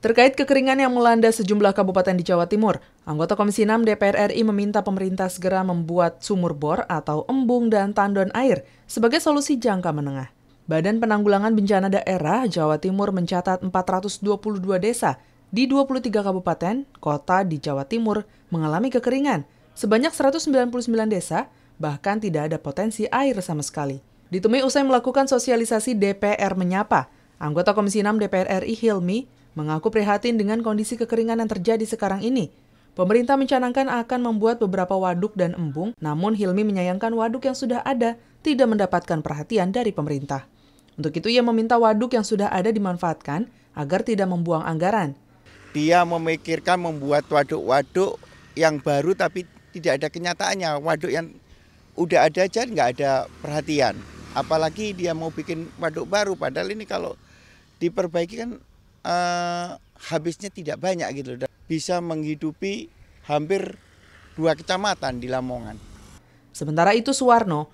Terkait kekeringan yang melanda sejumlah kabupaten di Jawa Timur, anggota Komisi 6 DPR RI meminta pemerintah segera membuat sumur bor atau embung dan tandon air sebagai solusi jangka menengah. Badan Penanggulangan Bencana Daerah Jawa Timur mencatat 422 desa di 23 kabupaten, kota di Jawa Timur mengalami kekeringan. Sebanyak 199 desa bahkan tidak ada potensi air sama sekali. Ditemui usai melakukan sosialisasi DPR menyapa, anggota Komisi 6 DPR RI Hilmi mengaku prihatin dengan kondisi kekeringan yang terjadi sekarang ini. Pemerintah mencanangkan akan membuat beberapa waduk dan embung, namun Hilmi menyayangkan waduk yang sudah ada tidak mendapatkan perhatian dari pemerintah. Untuk itu ia meminta waduk yang sudah ada dimanfaatkan agar tidak membuang anggaran. Dia memikirkan membuat waduk-waduk yang baru tapi tidak ada kenyataannya. Waduk yang udah ada aja nggak ada perhatian. Apalagi dia mau bikin waduk baru, padahal ini kalau diperbaiki kan eh, habisnya tidak banyak gitu Bisa menghidupi hampir dua kecamatan di Lamongan. Sementara itu Suwarno,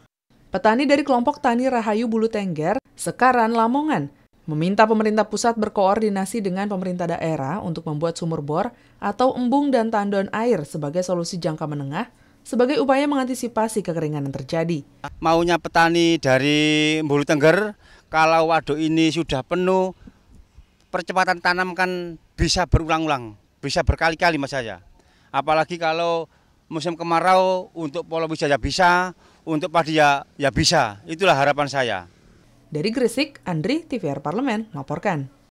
petani dari kelompok tani Rahayu Bulu Tengger, Sekaran Lamongan, meminta pemerintah pusat berkoordinasi dengan pemerintah daerah untuk membuat sumur bor atau embung dan tandon air sebagai solusi jangka menengah sebagai upaya mengantisipasi kekeringan yang terjadi. Maunya petani dari Bulu Tengger, kalau waduk ini sudah penuh, percepatan tanam kan bisa berulang-ulang, bisa berkali-kali mas saya. Apalagi kalau musim kemarau untuk polo bisa ya bisa, untuk padi ya, ya bisa. Itulah harapan saya. Dari Gresik, Andri TVR Parlemen melaporkan.